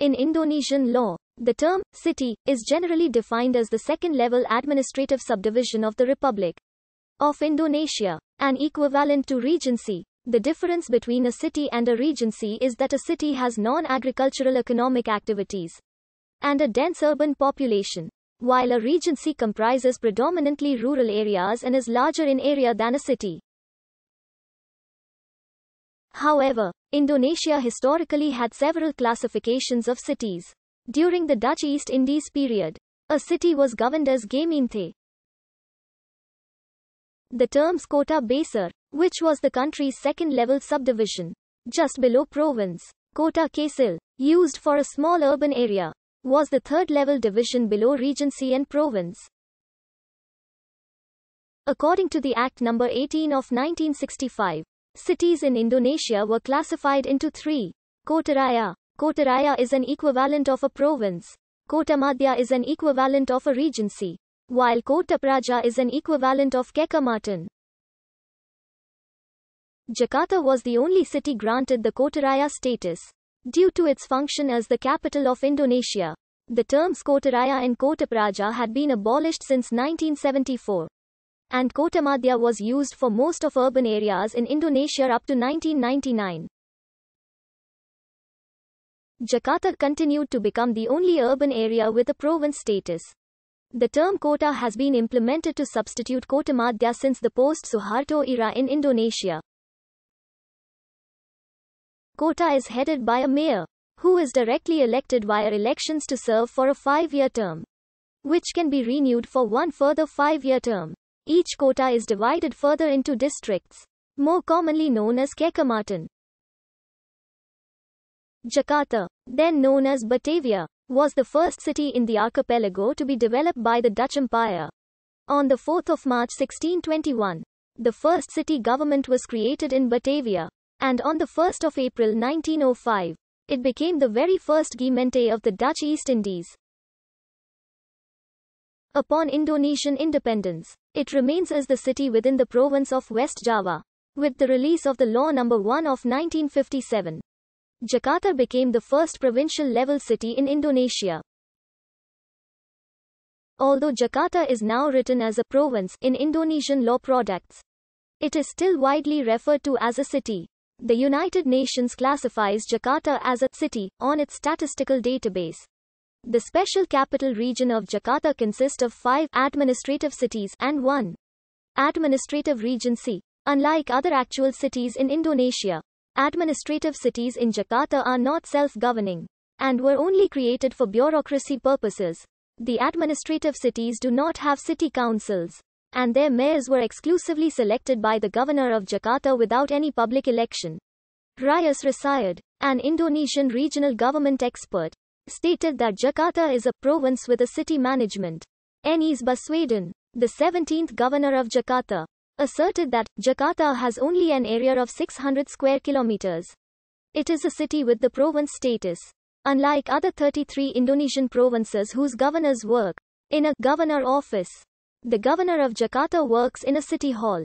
In Indonesian law, the term city is generally defined as the second level administrative subdivision of the Republic of Indonesia, an equivalent to regency. The difference between a city and a regency is that a city has non agricultural economic activities and a dense urban population, while a regency comprises predominantly rural areas and is larger in area than a city. However, Indonesia historically had several classifications of cities. During the Dutch East Indies period, a city was governed as Gaminthe. The terms Kota Besar, which was the country's second level subdivision, just below province, Kota Kesil, used for a small urban area, was the third level division below regency and province. According to the Act No. 18 of 1965, Cities in Indonesia were classified into three. Kota Raya. Kota Raya is an equivalent of a province. Kota Madhya is an equivalent of a regency. While Kota Praja is an equivalent of kecamatan. Jakarta was the only city granted the Kota Raya status. Due to its function as the capital of Indonesia, the terms Kota Raya and Kota Praja had been abolished since 1974 and Kota Madhya was used for most of urban areas in Indonesia up to 1999. Jakarta continued to become the only urban area with a province status. The term Kota has been implemented to substitute Kota Madhya since the post-Suharto era in Indonesia. Kota is headed by a mayor, who is directly elected via elections to serve for a five-year term, which can be renewed for one further five-year term. Each quota is divided further into districts, more commonly known as Kekamatan. Jakarta, then known as Batavia, was the first city in the archipelago to be developed by the Dutch Empire. On 4 March 1621, the first city government was created in Batavia, and on 1 April 1905, it became the very first Gimente of the Dutch East Indies. Upon Indonesian independence, it remains as the city within the province of West Java. With the release of the Law No. 1 of 1957, Jakarta became the first provincial level city in Indonesia. Although Jakarta is now written as a province in Indonesian law products, it is still widely referred to as a city. The United Nations classifies Jakarta as a city on its statistical database. The special capital region of Jakarta consists of five administrative cities and one administrative regency. Unlike other actual cities in Indonesia, administrative cities in Jakarta are not self-governing and were only created for bureaucracy purposes. The administrative cities do not have city councils, and their mayors were exclusively selected by the governor of Jakarta without any public election. Rias Resired, an Indonesian regional government expert, stated that Jakarta is a province with a city management. Enis Baswedan, the 17th governor of Jakarta, asserted that Jakarta has only an area of 600 square kilometers. It is a city with the province status. Unlike other 33 Indonesian provinces whose governors work in a governor office, the governor of Jakarta works in a city hall.